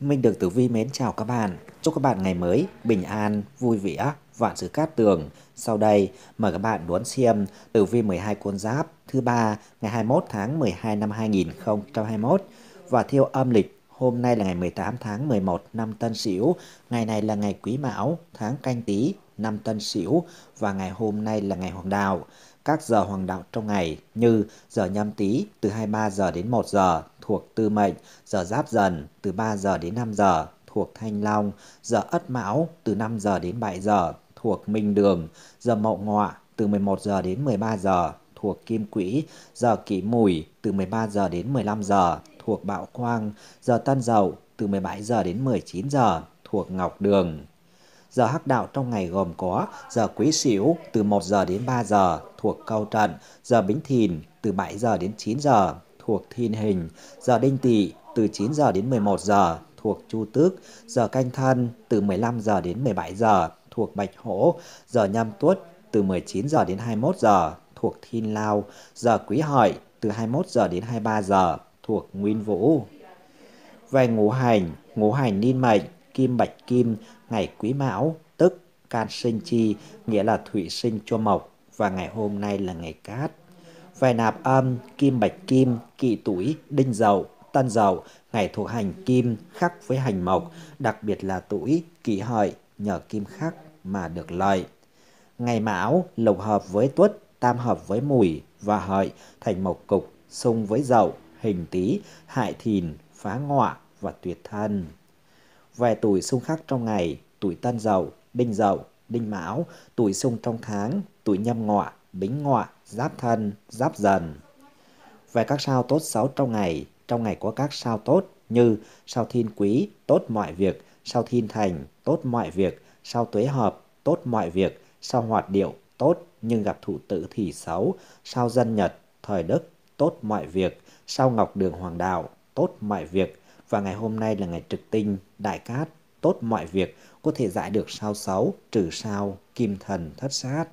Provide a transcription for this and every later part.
Minh được Tử Vi mến chào các bạn. Chúc các bạn ngày mới bình an, vui vẻ, vạn sự cát tường. Sau đây, mời các bạn đón xem Tử Vi 12 con giáp thứ ba ngày 21 tháng 12 năm 2021 và theo âm lịch hôm nay là ngày 18 tháng 11 năm Tân Sửu, ngày này là ngày Quý Mão, tháng Canh Tý, năm Tân Sửu và ngày hôm nay là ngày Hoàng đạo. Các giờ hoàng đạo trong ngày như giờ nhâm tý từ 23 giờ đến 1 giờ, thuộc Tư Mệnh, giờ Giáp Dần từ 3 giờ đến 5 giờ thuộc Thanh Long, giờ Ất Mão từ 5 giờ đến 7 giờ thuộc Minh Đường, giờ Mậu Ngọ từ 11 giờ đến 13 giờ thuộc Kim Quỹ, giờ Kỷ Mùi từ 13 giờ đến 15 giờ thuộc Bạo Quang, giờ Tân Dậu từ 17 giờ đến 19 giờ thuộc Ngọc Đường. Giờ hắc đạo trong ngày gồm có giờ Quý Sửu từ 1 giờ đến 3 giờ thuộc Câu Trận, giờ Bính Thìn từ 7 giờ đến 9 giờ thuộc Thiên Hình, giờ Đinh Tỵ từ 9 giờ đến 11 giờ thuộc Chu Tước, giờ Canh Thân từ 15 giờ đến 17 giờ thuộc Bạch Hổ, giờ Nhâm Tuất từ 19 giờ đến 21 giờ thuộc Thiên Lao, giờ Quý Hợi từ 21 giờ đến 23 giờ thuộc Nguyên Vũ. Về ngũ hành, ngũ hành niên mệnh, kim bạch kim, ngày Quý Mão, tức can sinh chi, nghĩa là thủy sinh cho mộc và ngày hôm nay là ngày cát về nạp âm, kim bạch kim, kỵ tuổi đinh dậu, tân dậu, ngày thuộc hành kim khắc với hành mộc, đặc biệt là tuổi kỷ hợi nhờ kim khắc mà được lợi. Ngày mão lục hợp với tuất, tam hợp với mùi và hợi thành mộc cục, xung với dậu, hình tý, hại thìn, phá ngọa và tuyệt thân. Về tuổi xung khắc trong ngày, tuổi tân dậu, đinh dậu, đinh mão, tuổi xung trong tháng, tuổi nhâm ngọa, bính ngọa, giáp thân, giáp dần. Về các sao tốt xấu trong ngày, trong ngày có các sao tốt như sao thiên quý, tốt mọi việc, sao thiên thành, tốt mọi việc, sao tuế hợp, tốt mọi việc, sao hoạt điệu, tốt nhưng gặp thụ tử thì xấu, sao dân nhật, thời đức, tốt mọi việc, sao ngọc đường hoàng đạo, tốt mọi việc và ngày hôm nay là ngày trực tinh, đại cát, tốt mọi việc, có thể giải được sao xấu, trừ sao, kim thần, thất sát.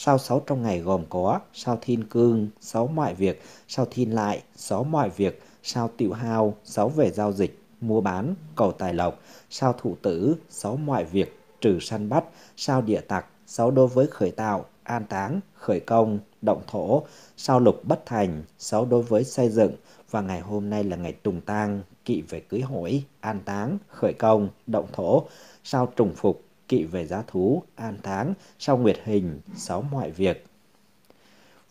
Sao 6 trong ngày gồm có sao thiên cương, 6 mọi việc, sao thiên lại, 6 mọi việc, sao tiểu hao, 6 về giao dịch, mua bán, cầu tài lộc, sao thủ tử, 6 mọi việc, trừ săn bắt, sao địa tặc, 6 đối với khởi tạo, an táng, khởi công, động thổ, sao lục bất thành, 6 đối với xây dựng, và ngày hôm nay là ngày tùng tang, kỵ về cưới hỏi, an táng, khởi công, động thổ, sao trùng phục, kỵ về giá thú, an táng sau nguyệt hình, sáu mọi việc.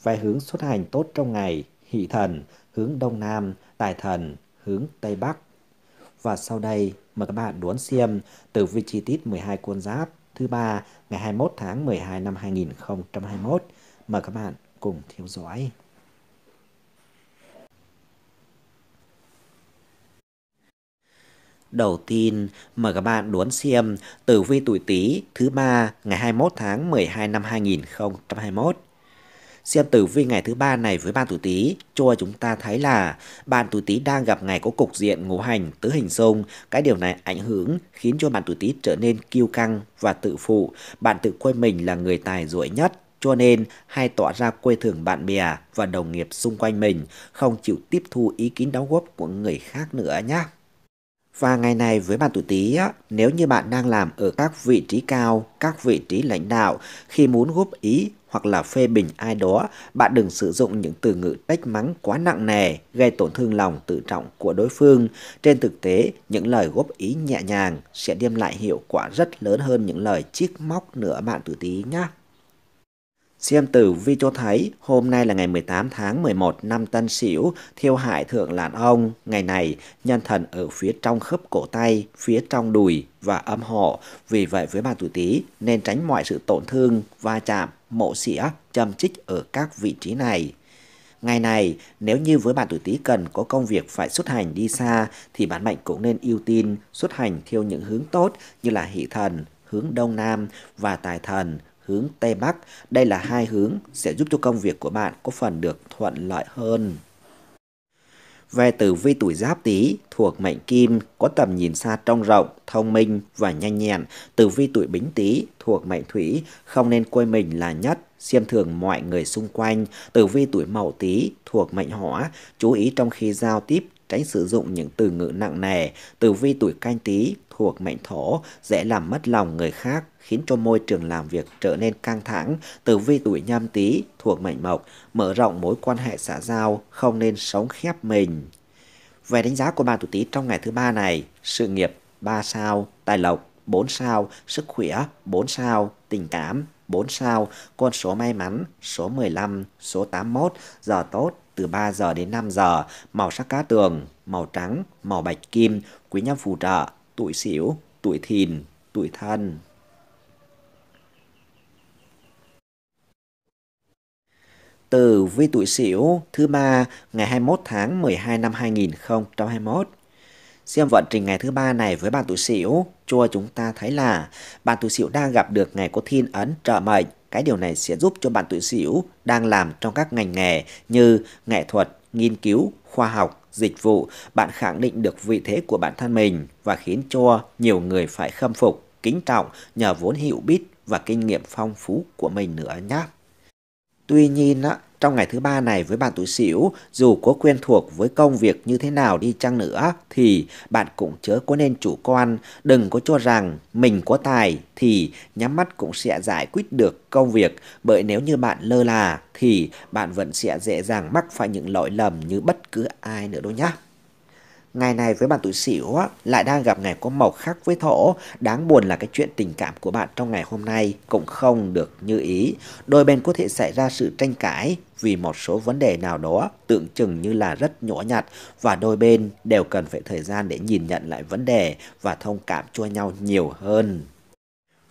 Vài hướng xuất hành tốt trong ngày, hỷ thần, hướng đông nam, tài thần, hướng tây bắc. Và sau đây, mời các bạn đón xem tử vi chi tiết 12 quân giáp thứ ba ngày 21 tháng 12 năm 2021. Mời các bạn cùng theo dõi. Đầu tiên, mời các bạn đón xem tử vi tuổi Tý thứ ba ngày 21 tháng 12 năm 2021. Xem tử vi ngày thứ ba này với bạn tuổi Tý cho chúng ta thấy là bạn tuổi Tý đang gặp ngày có cục diện ngũ hành tứ hình xung, cái điều này ảnh hưởng khiến cho bạn tuổi Tý trở nên kiêu căng và tự phụ, bạn tự coi mình là người tài giỏi nhất, cho nên hay tỏ ra quê thường bạn bè và đồng nghiệp xung quanh mình, không chịu tiếp thu ý kiến đóng góp của người khác nữa nhé. Và ngày này với bạn tuổi Tý, nếu như bạn đang làm ở các vị trí cao, các vị trí lãnh đạo, khi muốn góp ý hoặc là phê bình ai đó, bạn đừng sử dụng những từ ngữ trách mắng quá nặng nề, gây tổn thương lòng tự trọng của đối phương. Trên thực tế, những lời góp ý nhẹ nhàng sẽ đem lại hiệu quả rất lớn hơn những lời chiếc móc nữa bạn tuổi Tý nhé. Xem tử vi cho thấy hôm nay là ngày 18 tháng 11 năm Tân Sửu, thiêu hại thượng lạn ông. Ngày này, nhân thần ở phía trong khớp cổ tay, phía trong đùi và âm hộ. Vì vậy với bạn tuổi Tý nên tránh mọi sự tổn thương, va chạm, mộ xỉa, châm chích ở các vị trí này. Ngày này, nếu như với bạn tuổi Tý cần có công việc phải xuất hành đi xa thì bản mệnh cũng nên ưu tiên xuất hành theo những hướng tốt như là hỷ thần, hướng đông nam và tài thần, hướng Tây Bắc. Đây là hai hướng sẽ giúp cho công việc của bạn có phần được thuận lợi hơn. Về tử vi tuổi giáp tý thuộc mệnh kim, có tầm nhìn xa trong rộng, thông minh và nhanh nhẹn. Tử vi tuổi bính tý thuộc mệnh thủy, không nên coi mình là nhất, xem thường mọi người xung quanh. Tử vi tuổi mậu tý thuộc mệnh hỏa, chú ý trong khi giao tiếp tránh sử dụng những từ ngữ nặng nề. Tử vi tuổi canh tý thuộc mệnh thổ dễ làm mất lòng người khác, khiến cho môi trường làm việc trở nên căng thẳng. Tử vi tuổi nhâm tý thuộc mệnh mộc, mở rộng mối quan hệ xã giao, không nên sống khép mình. Về đánh giá của bạn tuổi tý trong ngày thứ ba này, sự nghiệp 3 sao, tài lộc 4 sao, sức khỏe 4 sao, tình cảm 4 sao, con số may mắn số 15, số 81, giờ tốt từ 3 giờ đến 5 giờ, màu sắc cá tường, màu trắng, màu bạch kim, quý nhân phù trợ, tuổi xỉu, tuổi thìn, tuổi thân. Từ vi tuổi xỉu thứ ba ngày 21 tháng 12 năm 2021. Xem vận trình ngày thứ ba này với bạn tuổi xỉu cho chúng ta thấy là bạn tuổi xỉu đang gặp được ngày có thiên ấn trợ mệnh. Cái điều này sẽ giúp cho bạn tuổi xỉu đang làm trong các ngành nghề như nghệ thuật, nghiên cứu, khoa học, dịch vụ, bạn khẳng định được vị thế của bản thân mình và khiến cho nhiều người phải khâm phục, kính trọng nhờ vốn hiểu biết và kinh nghiệm phong phú của mình nữa nhé. Tuy nhiên, á, trong ngày thứ ba này với bạn tuổi Sửu, dù có quen thuộc với công việc như thế nào đi chăng nữa thì bạn cũng chớ có nên chủ quan, đừng có cho rằng mình có tài thì nhắm mắt cũng sẽ giải quyết được công việc, bởi nếu như bạn lơ là thì bạn vẫn sẽ dễ dàng mắc phải những lỗi lầm như bất cứ ai nữa đâu nhé. Ngày này với bạn tuổi sửu lại đang gặp ngày có màu khác với thổ, đáng buồn là cái chuyện tình cảm của bạn trong ngày hôm nay cũng không được như ý. Đôi bên có thể xảy ra sự tranh cãi vì một số vấn đề nào đó tượng trưng như là rất nhỏ nhặt và đôi bên đều cần phải thời gian để nhìn nhận lại vấn đề và thông cảm cho nhau nhiều hơn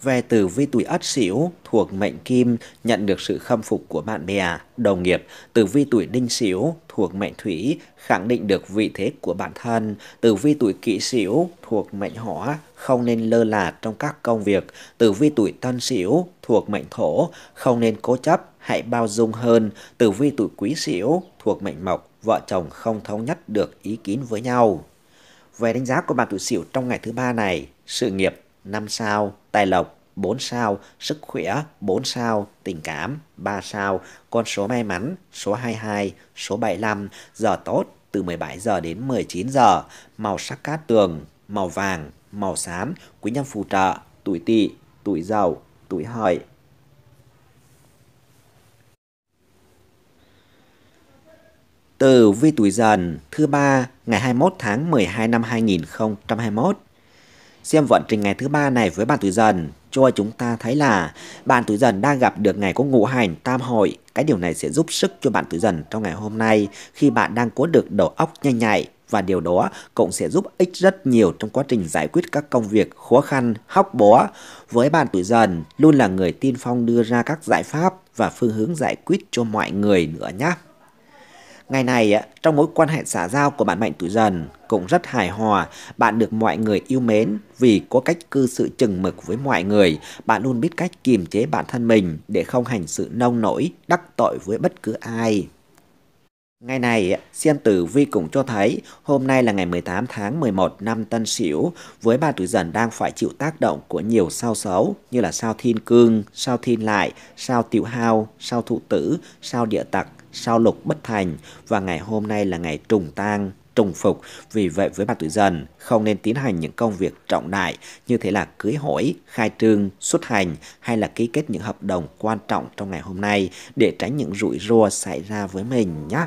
về tử vi tuổi Ất Sửu thuộc mệnh Kim nhận được sự khâm phục của bạn bè, đồng nghiệp. Tử vi tuổi Đinh Sửu thuộc mệnh Thủy khẳng định được vị thế của bản thân. Tử vi tuổi Kỷ Sửu thuộc mệnh Hỏa không nên lơ là trong các công việc. Tử vi tuổi Tân Sửu thuộc mệnh Thổ không nên cố chấp, hãy bao dung hơn. Tử vi tuổi Quý Sửu thuộc mệnh Mộc vợ chồng không thống nhất được ý kiến với nhau. Về đánh giá của bạn tuổi Sửu trong ngày thứ ba này, sự nghiệp năm sao, tài lộc 4 sao, sức khỏe 4 sao, tình cảm 3 sao, con số may mắn số 22, số 75, giờ tốt từ 17 giờ đến 19 giờ, màu sắc cát tường, màu vàng, màu xám, quý nhân phù trợ, tuổi tỵ, tuổi giàu, tuổi hợi. từ vi tuổi dần thứ ba ngày 21 tháng 12 năm 2021. Xem vận trình ngày thứ ba này với bạn tuổi dần cho chúng ta thấy là bạn tuổi dần đang gặp được ngày có ngũ hành tam hội. Cái điều này sẽ giúp sức cho bạn tuổi dần trong ngày hôm nay khi bạn đang có được đầu óc nhanh nhạy và điều đó cũng sẽ giúp ích rất nhiều trong quá trình giải quyết các công việc khó khăn, hóc bó. Với bạn tuổi dần, luôn là người tiên phong đưa ra các giải pháp và phương hướng giải quyết cho mọi người nữa nhé. Ngày này, trong mối quan hệ xã giao của bạn mệnh tuổi dần cũng rất hài hòa, bạn được mọi người yêu mến vì có cách cư xử chừng mực với mọi người, bạn luôn biết cách kiềm chế bản thân mình để không hành sự nông nổi, đắc tội với bất cứ ai. Ngày này, Xiên Tử Vi cũng cho thấy hôm nay là ngày 18 tháng 11 năm Tân Sửu, với ba tuổi dần đang phải chịu tác động của nhiều sao xấu như là sao Thiên Cương, sao Thiên Lại, sao Tiểu Hao, sao Thụ Tử, sao Địa Tặc sau lục bất thành và ngày hôm nay là ngày trùng tang trùng phục vì vậy với bà tuổi dần không nên tiến hành những công việc trọng đại như thế là cưới hỏi khai trương xuất hành hay là ký kết những hợp đồng quan trọng trong ngày hôm nay để tránh những rủi ro xảy ra với mình nhé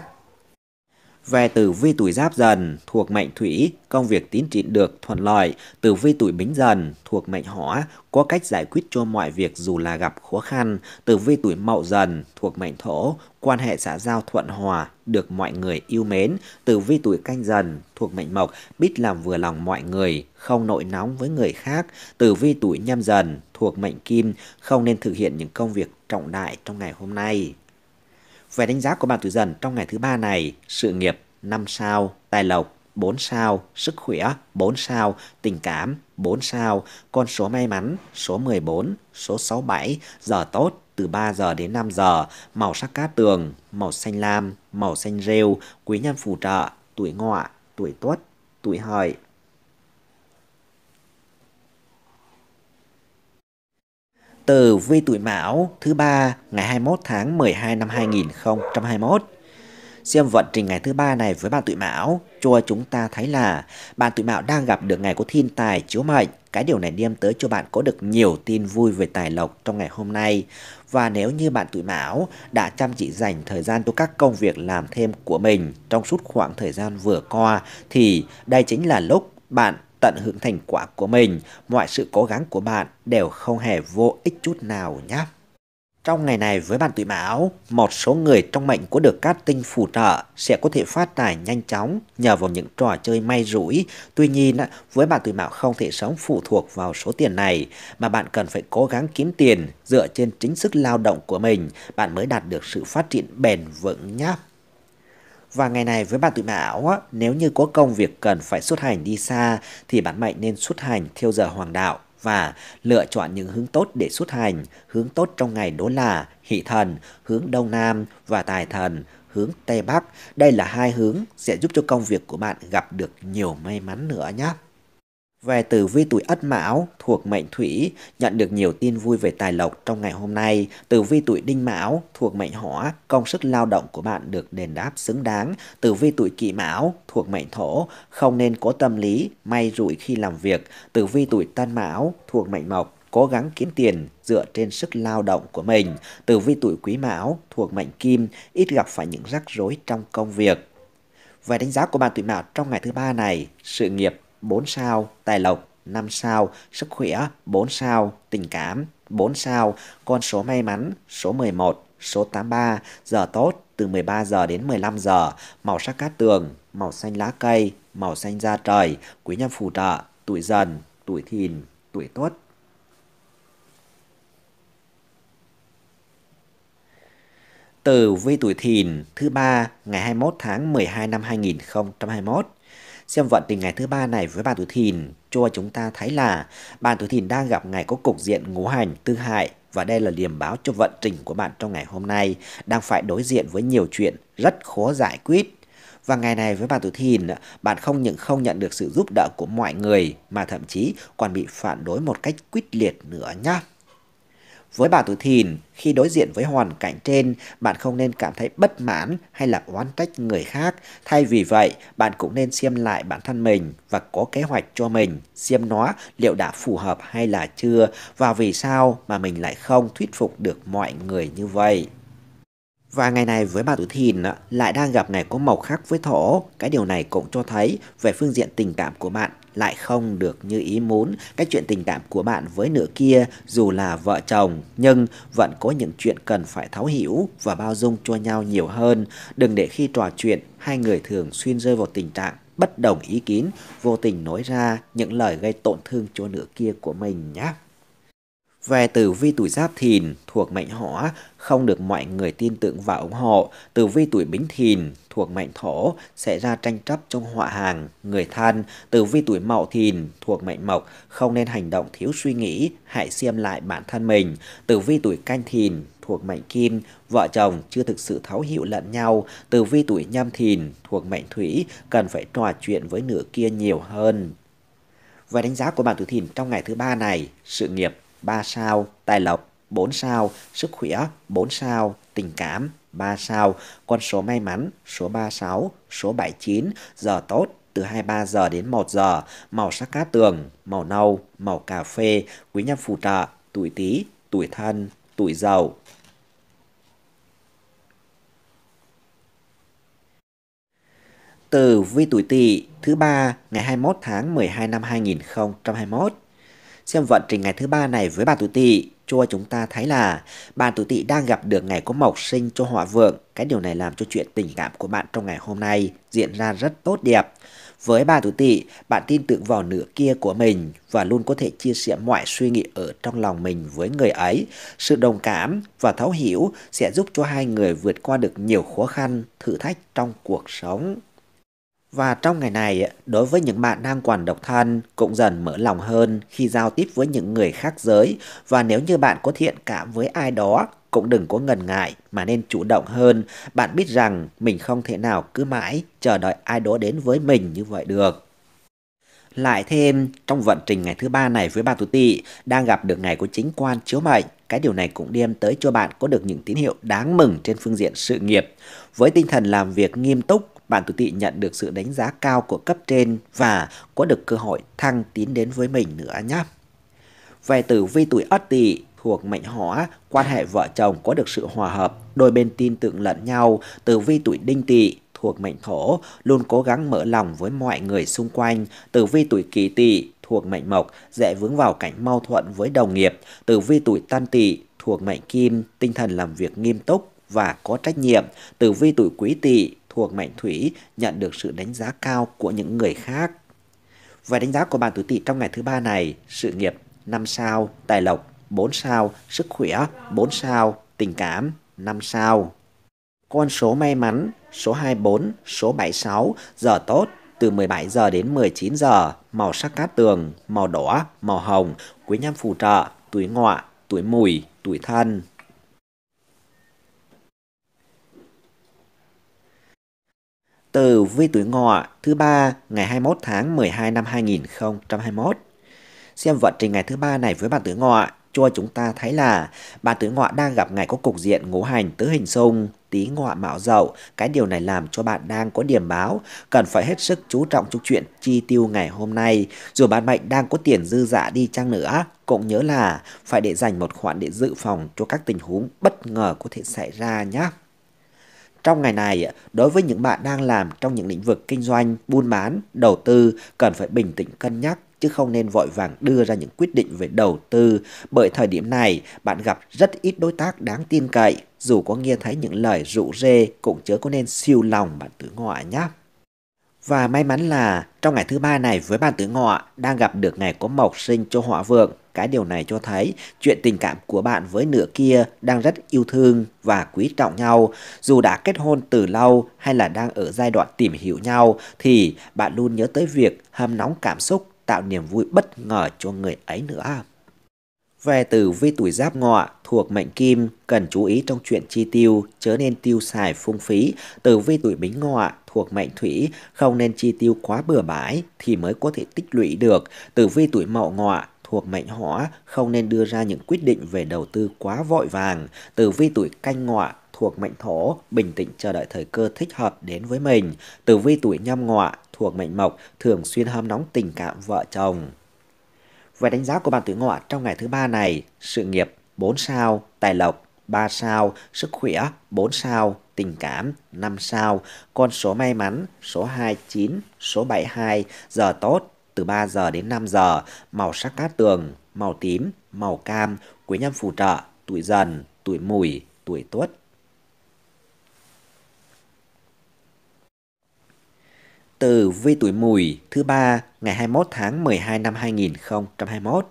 về tử vi tuổi giáp dần thuộc mệnh thủy, công việc tiến triển được thuận lợi. Tử vi tuổi bính dần thuộc mệnh hỏa, có cách giải quyết cho mọi việc dù là gặp khó khăn. Tử vi tuổi mậu dần thuộc mệnh thổ, quan hệ xã giao thuận hòa, được mọi người yêu mến. Tử vi tuổi canh dần thuộc mệnh mộc, biết làm vừa lòng mọi người, không nội nóng với người khác. Tử vi tuổi nhâm dần thuộc mệnh kim, không nên thực hiện những công việc trọng đại trong ngày hôm nay. Về đánh giá của bạn tuổi dần trong ngày thứ ba này, sự nghiệp 5 sao, tài lộc 4 sao, sức khỏe 4 sao, tình cảm 4 sao, con số may mắn số 14, số 67, giờ tốt từ 3 giờ đến 5 giờ, màu sắc cát tường, màu xanh lam, màu xanh rêu, quý nhân phù trợ, tuổi ngọ, tuổi tuất, tuổi hợi, Tử vi tuổi Mão thứ ba ngày 21 tháng 12 năm 2021. Xem vận trình ngày thứ ba này với bạn tuổi Mão cho chúng ta thấy là bạn tuổi Mão đang gặp được ngày có thiên tài chiếu mệnh. Cái điều này đem tới cho bạn có được nhiều tin vui về tài lộc trong ngày hôm nay. Và nếu như bạn tuổi Mão đã chăm chỉ dành thời gian cho các công việc làm thêm của mình trong suốt khoảng thời gian vừa qua thì đây chính là lúc bạn tận hưởng thành quả của mình, mọi sự cố gắng của bạn đều không hề vô ích chút nào nhé. Trong ngày này với bạn tuổi mão, một số người trong mệnh có được các tinh phù trợ sẽ có thể phát tài nhanh chóng nhờ vào những trò chơi may rủi. Tuy nhiên, với bạn tuổi mão không thể sống phụ thuộc vào số tiền này mà bạn cần phải cố gắng kiếm tiền dựa trên chính sức lao động của mình, bạn mới đạt được sự phát triển bền vững nhé. Và ngày này với bạn tuổi mão, á, nếu như có công việc cần phải xuất hành đi xa thì bạn mệnh nên xuất hành theo giờ hoàng đạo và lựa chọn những hướng tốt để xuất hành. Hướng tốt trong ngày đó là hỷ thần, hướng đông nam và tài thần, hướng Tây Bắc. Đây là hai hướng sẽ giúp cho công việc của bạn gặp được nhiều may mắn nữa nhé. Về tử vi tuổi Ất Mão thuộc mệnh Thủy nhận được nhiều tin vui về tài lộc trong ngày hôm nay. Tử vi tuổi Đinh Mão thuộc mệnh Hỏa, công sức lao động của bạn được đền đáp xứng đáng. Tử vi tuổi Kỷ Mão thuộc mệnh Thổ, không nên có tâm lý may rủi khi làm việc. Tử vi tuổi Tân Mão thuộc mệnh Mộc, cố gắng kiếm tiền dựa trên sức lao động của mình. Tử vi tuổi Quý Mão thuộc mệnh Kim, ít gặp phải những rắc rối trong công việc. Về đánh giá của bạn tuổi Mão trong ngày thứ ba này, sự nghiệp 4 sao, tài lộc 5 sao, sức khỏe 4 sao, tình cảm 4 sao, con số may mắn số 11, số 83, giờ tốt từ 13 giờ đến 15 giờ, màu sắc cát tường, màu xanh lá cây, màu xanh da trời, quý nhân phù trợ, tuổi dần, tuổi thìn, tuổi tuất. từ vi tuổi thìn thứ ba ngày 21 tháng 12 năm 2021 Xem vận tình ngày thứ ba này với bà tuổi thìn cho chúng ta thấy là bàn tuổi thìn đang gặp ngày có cục diện ngũ hành tư hại và đây là điểm báo cho vận trình của bạn trong ngày hôm nay đang phải đối diện với nhiều chuyện rất khó giải quyết. Và ngày này với bà tuổi thìn, bạn không những không nhận được sự giúp đỡ của mọi người mà thậm chí còn bị phản đối một cách quyết liệt nữa nhá. Với bà tuổi thìn, khi đối diện với hoàn cảnh trên, bạn không nên cảm thấy bất mãn hay là oán trách người khác. Thay vì vậy, bạn cũng nên xem lại bản thân mình và có kế hoạch cho mình, xem nó liệu đã phù hợp hay là chưa và vì sao mà mình lại không thuyết phục được mọi người như vậy. Và ngày này với bà tuổi thìn lại đang gặp ngày có màu khác với thổ. Cái điều này cũng cho thấy về phương diện tình cảm của bạn lại không được như ý muốn. Cái chuyện tình cảm của bạn với nửa kia dù là vợ chồng nhưng vẫn có những chuyện cần phải thấu hiểu và bao dung cho nhau nhiều hơn. Đừng để khi trò chuyện hai người thường xuyên rơi vào tình trạng bất đồng ý kiến, vô tình nói ra những lời gây tổn thương cho nửa kia của mình nhé. Về tử vi tuổi giáp thìn thuộc mệnh hỏa, không được mọi người tin tưởng và ủng hộ. Tử vi tuổi bính thìn thuộc mệnh thổ sẽ ra tranh chấp trong họa hàng, người thân. Tử vi tuổi mậu thìn thuộc mệnh mộc, không nên hành động thiếu suy nghĩ, hãy xem lại bản thân mình. Tử vi tuổi canh thìn thuộc mệnh kim, vợ chồng chưa thực sự thấu hiểu lẫn nhau, tử vi tuổi nhâm thìn thuộc mệnh thủy, cần phải trò chuyện với nửa kia nhiều hơn. Và đánh giá của bạn tử thìn trong ngày thứ ba này, sự nghiệp 3 sao, tài lộc 4 sao, sức khỏe 4 sao, tình cảm 3 sao, con số may mắn số 36, số 79, giờ tốt từ 23 giờ đến 1 giờ, màu sắc cá tường, màu nâu, màu cà phê, quý nhân phù trợ, tuổi Tý, tuổi Thân, tuổi Dậu. Từ vi tuổi Tỵ thứ ba ngày 21 tháng 12 năm 2021 xem vận trình ngày thứ ba này với bà tuổi tỵ cho chúng ta thấy là bạn tuổi tỵ đang gặp được ngày có mộc sinh cho họa vượng. Cái điều này làm cho chuyện tình cảm của bạn trong ngày hôm nay diễn ra rất tốt đẹp. Với bà tuổi tỵ, bạn tin tưởng vào nửa kia của mình và luôn có thể chia sẻ mọi suy nghĩ ở trong lòng mình với người ấy. Sự đồng cảm và thấu hiểu sẽ giúp cho hai người vượt qua được nhiều khó khăn, thử thách trong cuộc sống. Và trong ngày này, đối với những bạn đang còn độc thân cũng dần mở lòng hơn khi giao tiếp với những người khác giới và nếu như bạn có thiện cảm với ai đó cũng đừng có ngần ngại mà nên chủ động hơn. Bạn biết rằng mình không thể nào cứ mãi chờ đợi ai đó đến với mình như vậy được. Lại thêm, trong vận trình ngày thứ ba này với bà Tú Tị, đang gặp được ngày của chính quan chiếu mệnh. Cái điều này cũng đem tới cho bạn có được những tín hiệu đáng mừng trên phương diện sự nghiệp. Với tinh thần làm việc nghiêm túc, bạn Tú tỵ nhận được sự đánh giá cao của cấp trên và có được cơ hội thăng tiến đến với mình nữa nhé. Về tử vi tuổi Ất Tỵ thuộc mệnh Hỏa, quan hệ vợ chồng có được sự hòa hợp, đôi bên tin tưởng lẫn nhau, tử vi tuổi Đinh Tỵ thuộc mệnh Thổ, luôn cố gắng mở lòng với mọi người xung quanh, tử vi tuổi Kỷ Tỵ thuộc mệnh Mộc, dễ vướng vào cảnh mâu thuẫn với đồng nghiệp, tử vi tuổi Tân Tỵ thuộc mệnh Kim, tinh thần làm việc nghiêm túc và có trách nhiệm, tử vi tuổi Quý Tỵ thuộc mệnh Thủy nhận được sự đánh giá cao của những người khác. Và đánh giá của bạn tuổi Tỵ trong ngày thứ ba này, sự nghiệp 5 sao, tài lộc 4 sao, sức khỏe 4 sao, tình cảm 5 sao. Con số may mắn số 24, số 76, giờ tốt từ 17 giờ đến 19 giờ, màu sắc cát tường, màu đỏ, màu hồng, quý nhân phù trợ, tuổi ngọ, tuổi mùi, tuổi thân. từ vi tuổi ngọ thứ ba ngày 21 tháng 12 năm 2021. Xem vận trình ngày thứ ba này với bạn tuổi ngọ cho chúng ta thấy là bạn tuổi ngọ đang gặp ngày có cục diện ngũ hành tứ hình xung tí ngọ mạo dậu cái điều này làm cho bạn đang có điểm báo cần phải hết sức chú trọng trong chuyện chi tiêu ngày hôm nay dù bạn mệnh đang có tiền dư dả đi chăng nữa cũng nhớ là phải để dành một khoản để dự phòng cho các tình huống bất ngờ có thể xảy ra nhé trong ngày này, đối với những bạn đang làm trong những lĩnh vực kinh doanh, buôn bán, đầu tư cần phải bình tĩnh cân nhắc chứ không nên vội vàng đưa ra những quyết định về đầu tư bởi thời điểm này bạn gặp rất ít đối tác đáng tin cậy dù có nghe thấy những lời rụ rê cũng chớ có nên siêu lòng bạn tử ngọa nhé. Và may mắn là trong ngày thứ ba này với bạn tử ngọ đang gặp được ngày có mộc sinh cho họa vượng cái điều này cho thấy chuyện tình cảm của bạn với nửa kia đang rất yêu thương và quý trọng nhau. Dù đã kết hôn từ lâu hay là đang ở giai đoạn tìm hiểu nhau thì bạn luôn nhớ tới việc hâm nóng cảm xúc tạo niềm vui bất ngờ cho người ấy nữa. Về từ vi tuổi giáp ngọ thuộc mệnh kim cần chú ý trong chuyện chi tiêu chớ nên tiêu xài phung phí. từ vi tuổi bính ngọ thuộc mệnh thủy không nên chi tiêu quá bừa bãi thì mới có thể tích lũy được. từ vi tuổi mậu ngọ thuộc mệnh hỏa không nên đưa ra những quyết định về đầu tư quá vội vàng. Tử vi tuổi canh ngọ thuộc mệnh thổ, bình tĩnh chờ đợi thời cơ thích hợp đến với mình. Tử vi tuổi nhâm ngọ thuộc mệnh mộc, thường xuyên hâm nóng tình cảm vợ chồng. Về đánh giá của bạn tuổi ngọ trong ngày thứ ba này, sự nghiệp 4 sao, tài lộc 3 sao, sức khỏe 4 sao, tình cảm 5 sao, con số may mắn số 29, số 72, giờ tốt từ 3 giờ đến 5 giờ, màu sắc cát tường, màu tím, màu cam, quý nhân phù trợ, tuổi dần, tuổi mùi, tuổi tuất. Từ vi tuổi mùi thứ ba ngày 21 tháng 12 năm 2021.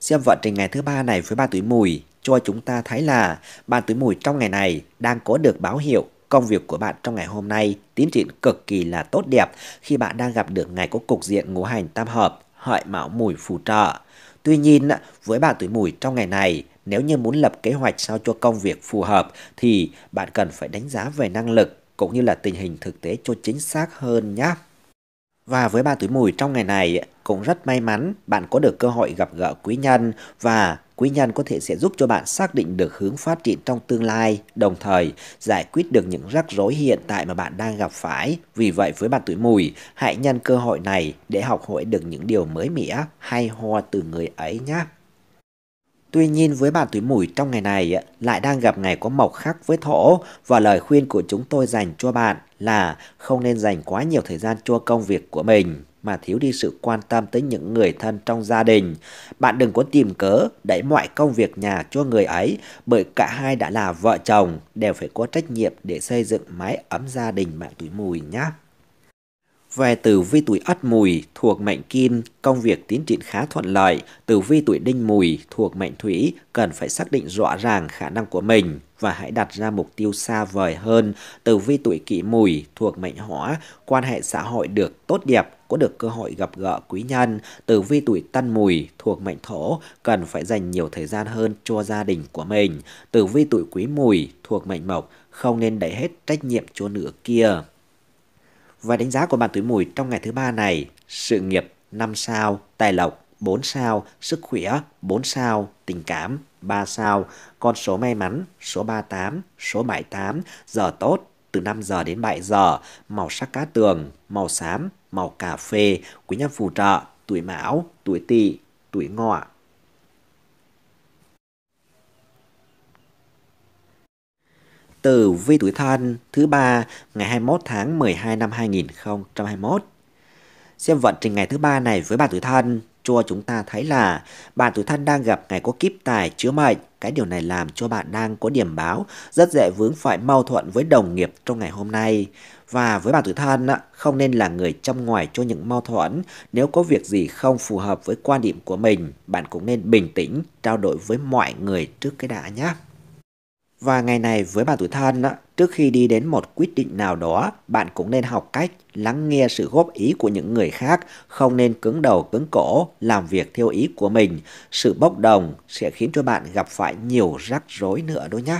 Xem vận trình ngày thứ ba này với ba tuổi mùi cho chúng ta thấy là ba tuổi mùi trong ngày này đang có được báo hiệu công việc của bạn trong ngày hôm nay tiến triển cực kỳ là tốt đẹp khi bạn đang gặp được ngày có cục diện ngũ hành tam hợp, hợi mão mùi phù trợ. Tuy nhiên, với bạn tuổi mùi trong ngày này, nếu như muốn lập kế hoạch sao cho công việc phù hợp thì bạn cần phải đánh giá về năng lực cũng như là tình hình thực tế cho chính xác hơn nhé. Và với bạn tuổi mùi trong ngày này cũng rất may mắn bạn có được cơ hội gặp gỡ quý nhân và Quý nhân có thể sẽ giúp cho bạn xác định được hướng phát triển trong tương lai, đồng thời giải quyết được những rắc rối hiện tại mà bạn đang gặp phải. Vì vậy với bạn tuổi mùi, hãy nhân cơ hội này để học hỏi được những điều mới mẻ hay ho từ người ấy nhé. Tuy nhiên với bạn tuổi mùi trong ngày này lại đang gặp ngày có mộc khắc với thổ và lời khuyên của chúng tôi dành cho bạn là không nên dành quá nhiều thời gian cho công việc của mình mà thiếu đi sự quan tâm tới những người thân trong gia đình. Bạn đừng có tìm cớ đẩy mọi công việc nhà cho người ấy bởi cả hai đã là vợ chồng đều phải có trách nhiệm để xây dựng mái ấm gia đình mạng tuổi mùi nhé. Về tử vi tuổi Ất Mùi thuộc mệnh Kim, công việc tiến triển khá thuận lợi. Tử vi tuổi Đinh Mùi thuộc mệnh Thủy cần phải xác định rõ ràng khả năng của mình và hãy đặt ra mục tiêu xa vời hơn. Tử vi tuổi Kỷ Mùi thuộc mệnh Hỏa, quan hệ xã hội được tốt đẹp, có được cơ hội gặp gỡ quý nhân, từ vi tuổi tân mùi thuộc mệnh thổ cần phải dành nhiều thời gian hơn cho gia đình của mình. từ vi tuổi quý mùi thuộc mệnh mộc không nên đẩy hết trách nhiệm cho nửa kia. Và đánh giá của bạn tuổi mùi trong ngày thứ ba này, sự nghiệp 5 sao, tài lộc 4 sao, sức khỏe 4 sao, tình cảm 3 sao, con số may mắn số 38, số 78, giờ tốt từ 5 giờ đến 7 giờ, màu sắc cá tường, màu xám, màu cà phê quý nhân phù trợ, tuổi mão, tuổi tỵ, tuổi ngọ. từ vi tuổi thân thứ ba ngày 21 tháng 12 năm 2021. Xem vận trình ngày thứ ba này với bà tuổi thân cho chúng ta thấy là bạn tuổi thân đang gặp ngày có kíp tài chứa mệnh. Cái điều này làm cho bạn đang có điểm báo rất dễ vướng phải mâu thuẫn với đồng nghiệp trong ngày hôm nay. Và với bạn tuổi thân, không nên là người trong ngoài cho những mâu thuẫn. Nếu có việc gì không phù hợp với quan điểm của mình, bạn cũng nên bình tĩnh, trao đổi với mọi người trước cái đã nhé. Và ngày này với bạn tuổi thân, trước khi đi đến một quyết định nào đó, bạn cũng nên học cách lắng nghe sự góp ý của những người khác, không nên cứng đầu cứng cổ, làm việc theo ý của mình. Sự bốc đồng sẽ khiến cho bạn gặp phải nhiều rắc rối nữa đó nhé.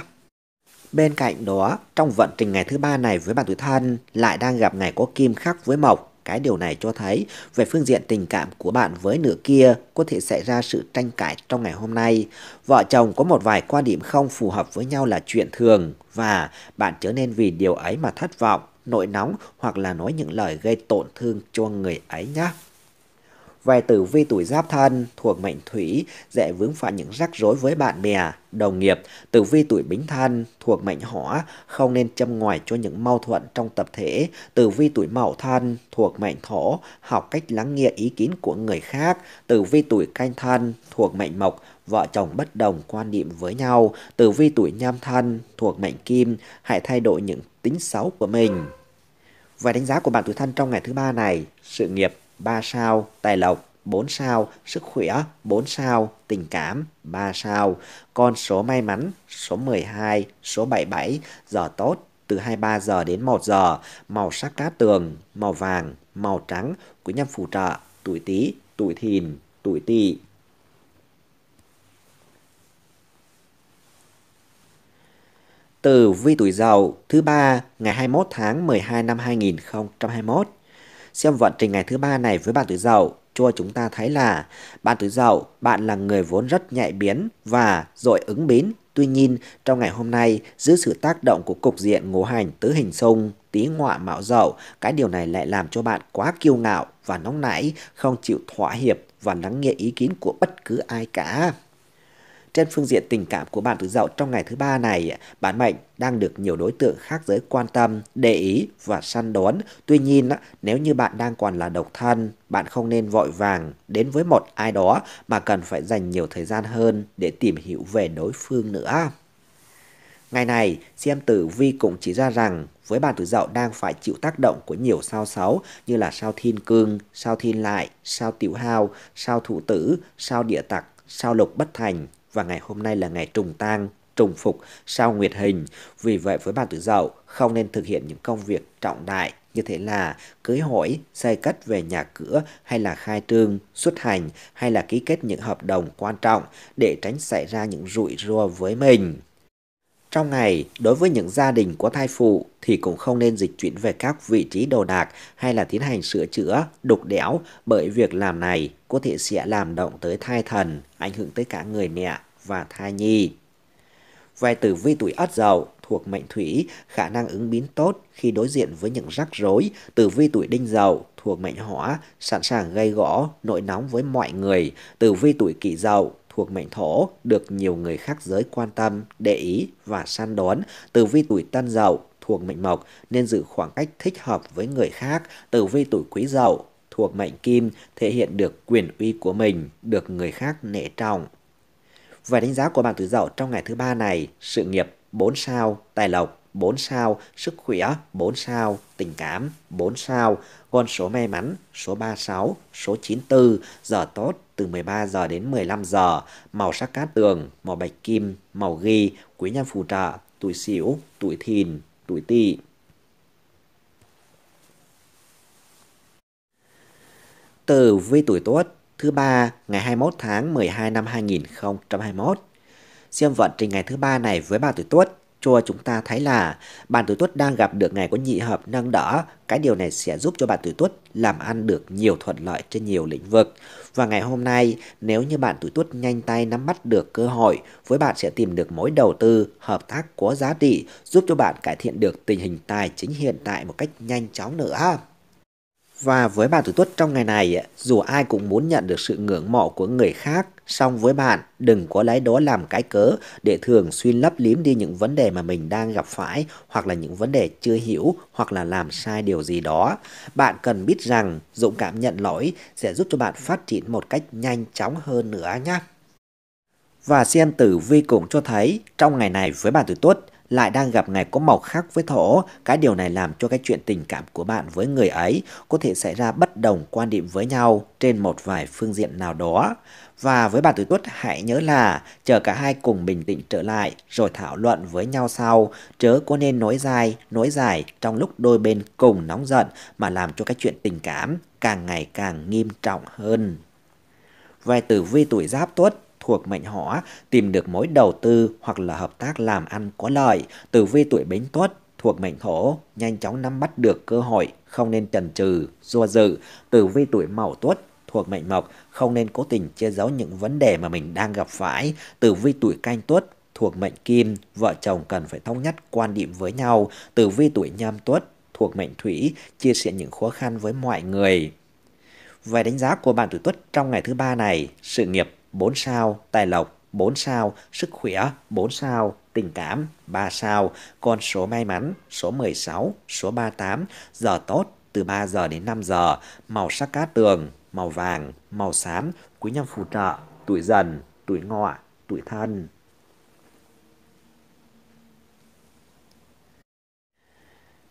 Bên cạnh đó, trong vận trình ngày thứ ba này với bạn tuổi thân lại đang gặp ngày có kim khắc với mộc cái điều này cho thấy về phương diện tình cảm của bạn với nửa kia có thể xảy ra sự tranh cãi trong ngày hôm nay. Vợ chồng có một vài quan điểm không phù hợp với nhau là chuyện thường và bạn trở nên vì điều ấy mà thất vọng, nội nóng hoặc là nói những lời gây tổn thương cho người ấy nhé về tử vi tuổi giáp thân thuộc mệnh thủy dễ vướng phải những rắc rối với bạn bè, đồng nghiệp. Tử vi tuổi bính thân thuộc mệnh hỏa không nên châm ngoài cho những mâu thuẫn trong tập thể. Tử vi tuổi mậu thân thuộc mệnh thổ học cách lắng nghe ý kiến của người khác. Tử vi tuổi canh thân thuộc mệnh mộc vợ chồng bất đồng quan điểm với nhau. Tử vi tuổi nhâm thân thuộc mệnh kim hãy thay đổi những tính xấu của mình. Và đánh giá của bạn tuổi thân trong ngày thứ ba này, sự nghiệp 3 sao, tài lộc 4 sao, sức khỏe 4 sao, tình cảm 3 sao, con số may mắn số 12, số 77, giờ tốt từ 23 giờ đến 1 giờ, màu sắc cát tường, màu vàng, màu trắng, quý nhân phù trợ, tuổi Tý, tuổi Thìn, tuổi Tỵ. từ vi tuổi Dậu thứ ba ngày 21 tháng 12 năm 2021 Xem vận trình ngày thứ ba này với bạn tuổi dậu, cho chúng ta thấy là bạn tuổi dậu, bạn là người vốn rất nhạy biến và dội ứng biến. Tuy nhiên, trong ngày hôm nay, dưới sự tác động của cục diện ngũ hành tứ hình xung, tí ngọa mạo dậu, cái điều này lại làm cho bạn quá kiêu ngạo và nóng nảy, không chịu thỏa hiệp và lắng nghe ý kiến của bất cứ ai cả. Trên phương diện tình cảm của bạn tử dậu trong ngày thứ ba này, bạn mệnh đang được nhiều đối tượng khác giới quan tâm, để ý và săn đón. Tuy nhiên, nếu như bạn đang còn là độc thân, bạn không nên vội vàng đến với một ai đó mà cần phải dành nhiều thời gian hơn để tìm hiểu về đối phương nữa. Ngày này, xem tử vi cũng chỉ ra rằng với bạn tuổi dậu đang phải chịu tác động của nhiều sao xấu như là sao thiên cương, sao thiên lại, sao tiểu hao, sao thủ tử, sao địa tặc, sao lục bất thành, và ngày hôm nay là ngày trùng tang, trùng phục sao nguyệt hình. Vì vậy với bà tử dậu không nên thực hiện những công việc trọng đại như thế là cưới hỏi, xây cất về nhà cửa hay là khai trương, xuất hành hay là ký kết những hợp đồng quan trọng để tránh xảy ra những rủi ro với mình. Trong ngày, đối với những gia đình có thai phụ thì cũng không nên dịch chuyển về các vị trí đồ đạc hay là tiến hành sửa chữa, đục đẽo bởi việc làm này có thể sẽ làm động tới thai thần, ảnh hưởng tới cả người mẹ và thai nhi. Về tử vi tuổi ất dậu thuộc mệnh thủy, khả năng ứng biến tốt khi đối diện với những rắc rối. Tử vi tuổi đinh dậu thuộc mệnh hỏa, sẵn sàng gây gõ, nội nóng với mọi người. Tử vi tuổi kỷ dậu thuộc mệnh thổ được nhiều người khác giới quan tâm, để ý và săn đón Tử vi tuổi tân dậu thuộc mệnh mộc nên giữ khoảng cách thích hợp với người khác Tử vi tuổi quý dậu thuộc mệnh kim thể hiện được quyền uy của mình, được người khác nể trọng. Về đánh giá của bạn tuổi dậu trong ngày thứ ba này, sự nghiệp 4 sao, tài lộc 4 sao, sức khỏe 4 sao, tình cảm 4 sao, con số may mắn số 36, số 94, giờ tốt từ 13 giờ đến 15 giờ, màu sắc cát tường, màu bạch kim, màu ghi, quý nhân phù trợ, tuổi xỉu, tuổi thìn, tuổi tỵ. từ vi tuổi tuất thứ ba ngày 21 tháng 12 năm 2021. Xem vận trình ngày thứ ba này với ba tuổi tuất cho chúng ta thấy là bạn tuổi tuất đang gặp được ngày có nhị hợp nâng đỡ. Cái điều này sẽ giúp cho bạn tuổi tuất làm ăn được nhiều thuận lợi trên nhiều lĩnh vực. Và ngày hôm nay, nếu như bạn tuổi tuất nhanh tay nắm bắt được cơ hội, với bạn sẽ tìm được mối đầu tư, hợp tác có giá trị, giúp cho bạn cải thiện được tình hình tài chính hiện tại một cách nhanh chóng nữa. Và với bạn tuổi Tuất trong ngày này, dù ai cũng muốn nhận được sự ngưỡng mộ của người khác, song với bạn, đừng có lấy đó làm cái cớ để thường xuyên lấp liếm đi những vấn đề mà mình đang gặp phải hoặc là những vấn đề chưa hiểu hoặc là làm sai điều gì đó. Bạn cần biết rằng dũng cảm nhận lỗi sẽ giúp cho bạn phát triển một cách nhanh chóng hơn nữa nhé. Và xem tử vi cũng cho thấy trong ngày này với bạn tuổi tuất, lại đang gặp ngày có màu khác với thổ, cái điều này làm cho cái chuyện tình cảm của bạn với người ấy có thể xảy ra bất đồng quan điểm với nhau trên một vài phương diện nào đó. Và với bạn tuổi tuất hãy nhớ là chờ cả hai cùng bình tĩnh trở lại rồi thảo luận với nhau sau, chớ có nên nói dài, nói dài trong lúc đôi bên cùng nóng giận mà làm cho cái chuyện tình cảm càng ngày càng nghiêm trọng hơn. Về tử vi tuổi giáp tuất thuộc mệnh họ tìm được mối đầu tư hoặc là hợp tác làm ăn có lợi. Tử vi tuổi Bính Tuất thuộc mệnh thổ nhanh chóng nắm bắt được cơ hội, không nên chần chừ, do dự. Tử vi tuổi Mậu Tuất thuộc mệnh mộc không nên cố tình che giấu những vấn đề mà mình đang gặp phải. Tử vi tuổi Canh Tuất thuộc mệnh kim, vợ chồng cần phải thống nhất quan điểm với nhau. Tử vi tuổi Nhâm Tuất thuộc mệnh thủy, chia sẻ những khó khăn với mọi người. Về đánh giá của bạn tuổi Tuất trong ngày thứ ba này, sự nghiệp 4 sao, tài lộc 4 sao, sức khỏe 4 sao, tình cảm 3 sao, con số may mắn số 16, số 38, giờ tốt từ 3 giờ đến 5 giờ, màu sắc cát tường, màu vàng, màu xám, quý nhân phù trợ, tuổi dần, tuổi ngọ, tuổi thân.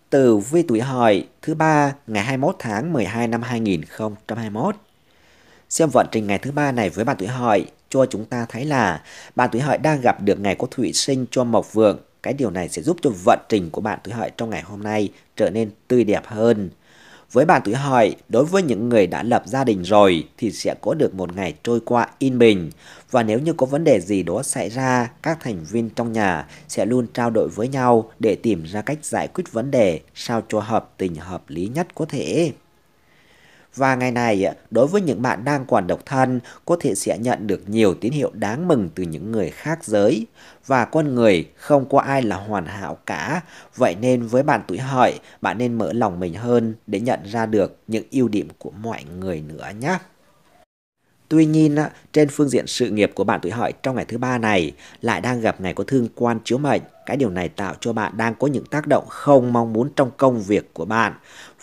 Tử vi tuổi hợi thứ ba ngày 21 tháng 12 năm 2021 Xem vận trình ngày thứ ba này với bạn tuổi hợi cho chúng ta thấy là bạn tuổi hợi đang gặp được ngày có thủy sinh cho mộc vượng. Cái điều này sẽ giúp cho vận trình của bạn tuổi hợi trong ngày hôm nay trở nên tươi đẹp hơn. Với bạn tuổi hợi, đối với những người đã lập gia đình rồi thì sẽ có được một ngày trôi qua yên bình. Và nếu như có vấn đề gì đó xảy ra, các thành viên trong nhà sẽ luôn trao đổi với nhau để tìm ra cách giải quyết vấn đề sao cho hợp tình hợp lý nhất có thể. Và ngày này, đối với những bạn đang còn độc thân, có thể sẽ nhận được nhiều tín hiệu đáng mừng từ những người khác giới. Và con người không có ai là hoàn hảo cả, vậy nên với bạn tuổi hợi, bạn nên mở lòng mình hơn để nhận ra được những ưu điểm của mọi người nữa nhé. Tuy nhiên, trên phương diện sự nghiệp của bạn tuổi hợi trong ngày thứ ba này lại đang gặp ngày có thương quan chiếu mệnh. Cái điều này tạo cho bạn đang có những tác động không mong muốn trong công việc của bạn.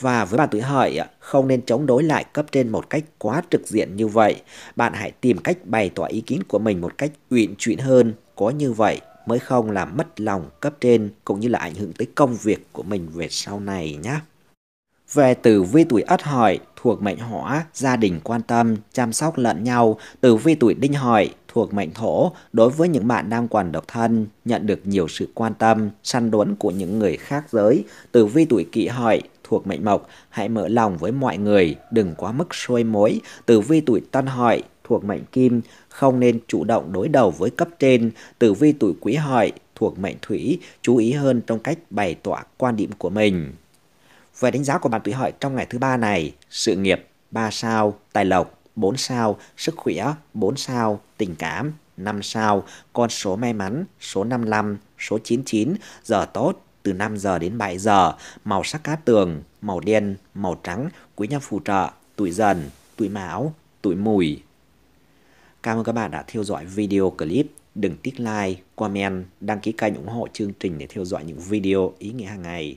Và với bạn tuổi hợi, không nên chống đối lại cấp trên một cách quá trực diện như vậy. Bạn hãy tìm cách bày tỏ ý kiến của mình một cách uyển chuyển hơn. Có như vậy mới không làm mất lòng cấp trên cũng như là ảnh hưởng tới công việc của mình về sau này nhé. Về tử vi tuổi ất hợi thuộc mệnh hỏa, gia đình quan tâm, chăm sóc lẫn nhau. Tử vi tuổi đinh hợi thuộc mệnh thổ, đối với những bạn đang còn độc thân, nhận được nhiều sự quan tâm, săn đuấn của những người khác giới. Tử vi tuổi kỷ hợi thuộc mệnh mộc, hãy mở lòng với mọi người, đừng quá mức sôi mối. Tử vi tuổi tân hợi thuộc mệnh kim, không nên chủ động đối đầu với cấp trên. Tử vi tuổi quý hợi thuộc mệnh thủy, chú ý hơn trong cách bày tỏ quan điểm của mình. Về đánh giá của bạn tuổi hợi trong ngày thứ ba này, sự nghiệp 3 sao, tài lộc 4 sao, sức khỏe 4 sao, tình cảm 5 sao, con số may mắn số 55, số 99, giờ tốt từ 5 giờ đến 7 giờ, màu sắc cát tường, màu đen, màu trắng, quý nhân phù trợ, tuổi dần, tuổi mão, tuổi mùi. Cảm ơn các bạn đã theo dõi video clip. Đừng tích like, comment, đăng ký kênh ủng hộ chương trình để theo dõi những video ý nghĩa hàng ngày.